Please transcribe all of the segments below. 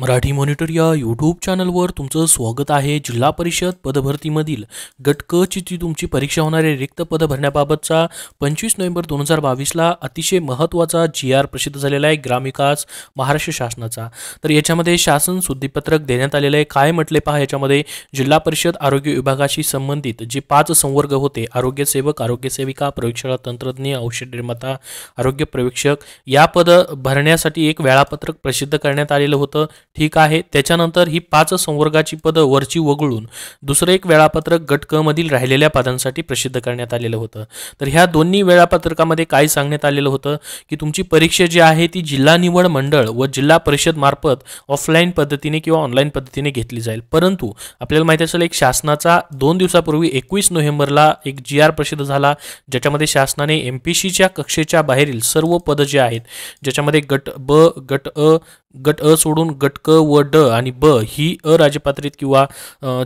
Marathi monitor या YouTube चॅनलवर तुमचं स्वागत आहे जिल्हा परिषद पदभरतीमधील गट क ची तुमची परीक्षा होणारे रिक्त पद भरण्याबाबतचा पंचवीस नोव्हेंबर दोन हजार बावीसला अतिशय महत्त्वाचा जी आर प्रसिद्ध झालेला आहे ग्रामविकास महाराष्ट्र शासनाचा तर याच्यामध्ये शासन शुद्धीपत्रक देण्यात आलेलं आहे काय म्हटले पहा याच्यामध्ये जिल्हा परिषद आरोग्य विभागाशी संबंधित जे पाच संवर्ग होते आरोग्यसेवक आरोग्यसेविका प्रयोगशाळा तंत्रज्ञ औषध निर्माता आरोग्य प्रवेक्षक या पद भरण्यासाठी एक वेळापत्रक प्रसिद्ध करण्यात आलेलं होतं ठीक आहे त्याच्यानंतर ही पाच संवर्गाची पदं वरची वगळून दुसरं एक वेळापत्रक गट क मधील राहिलेल्या पदांसाठी प्रसिद्ध करण्यात आलेलं होतं तर ह्या दोन्ही वेळापत्रकामध्ये काय सांगण्यात आलेलं होतं की तुमची परीक्षा जी आहे ती जिल्हा निवड मंडळ व जिल्हा परिषद मार्फत ऑफलाईन पद्धतीने किंवा ऑनलाईन पद्धतीने घेतली जाईल परंतु आपल्याला माहिती असेल एक शासनाचा दोन दिवसापूर्वी एकवीस नोव्हेंबरला एक जी आर प्रसिद्ध झाला ज्याच्यामध्ये शासनाने एम पी सीच्या कक्षेच्या बाहेरील सर्व पदं जी आहेत ज्याच्यामध्ये गट ब गट अ गट अ सोडून गट क व ड आणि ब ही अराजपात्रित किंवा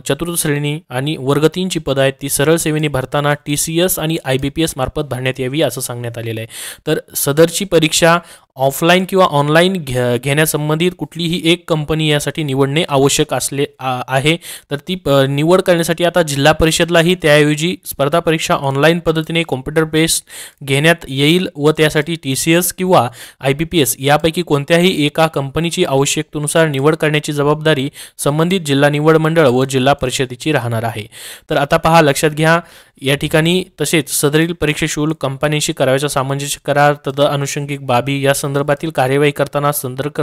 चतुर्थ श्रेणी आणि वर्ग पदं आहेत ती सरळ सेवेने भरताना टी सी एस आणि आय बी पी एस मार्फत भरण्यात यावी असं सांगण्यात आलेलं आहे तर सदरची परीक्षा ऑफलाईन किंवा ऑनलाईन घ्या घेण्यासंबंधित कुठलीही एक कंपनी यासाठी निवडणे आवश्यक असले आहे तर ती निवड करण्यासाठी आता जिल्हा परिषदलाही त्याऐवजी स्पर्धा परीक्षा ऑनलाईन पद्धतीने कॉम्प्युटर बेस्ड घेण्यात येईल व त्यासाठी टी सी एस किंवा आय बी पी एस यापैकी कोणत्याही एका कंपनीची आवश्यकतेनुसार निवड करण्याची जबाबदारी संबंधित जिल्हा निवड मंडळ व जिल्हा परिषदेची राहणार आहे तर आता पहा लक्षात घ्या या ठिकाणी तसेच सदरील परीक्षा शुल्क कंपनीशी करावयाचा सामंजस्य करार तद अनुषंगिक बाबी या संदर्भातील कार्यवाही करताना संदर्भ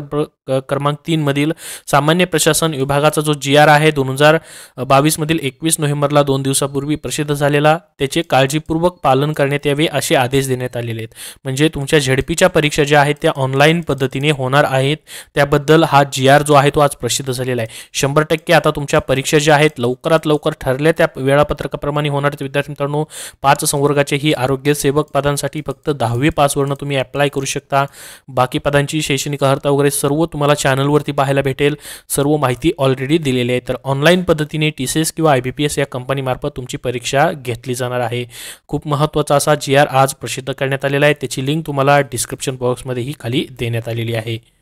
क्रमांक तीनमधील सामान्य प्रशासन विभागाचा जो जी आर आहे दोन हजार बावीसमधील एकवीस नोव्हेंबरला दोन दिवसापूर्वी प्रसिद्ध झालेला त्याचे काळजीपूर्वक पालन करण्यात यावे असे आदेश देण्यात आलेले आहेत म्हणजे तुमच्या झेडपीच्या परीक्षा ज्या आहेत त्या ऑनलाईन पद्धतीने होणार आहेत त्याबद्दल हा जी आर जो आहे तो आज प्रसिद्ध झालेला आहे शंभर टक्के आता तुमच्या परीक्षा ज्या आहेत लवकरात लवकर ठरल्या त्या वेळापत्रकाप्रमाणे होणार विद्यार्थी मित्रांनो पाच संवर्गाचे ही आरोग्यसेवक पदांसाठी फक्त दहावी पासवरनं तुम्ही अप्लाय करू शकता बाकी पदांची शैक्षणिक अर्हता वगैरे सर्व तुम्हाला चॅनलवरती पाहायला भेटेल सर्व माहिती ऑलरेडी दिलेली आहे तर ऑनलाईन पद्धतीने टी सी एस किंवा आय बी पी एस या कंपनीमार्फत तुमची परीक्षा घेतली जाणार आहे खूप महत्त्वाचा असा जी आर आज प्रसिद्ध करण्यात आलेला आहे त्याची लिंक तुम्हाला डिस्क्रिप्शन बॉक्समध्येही खाली देण्यात आलेली आहे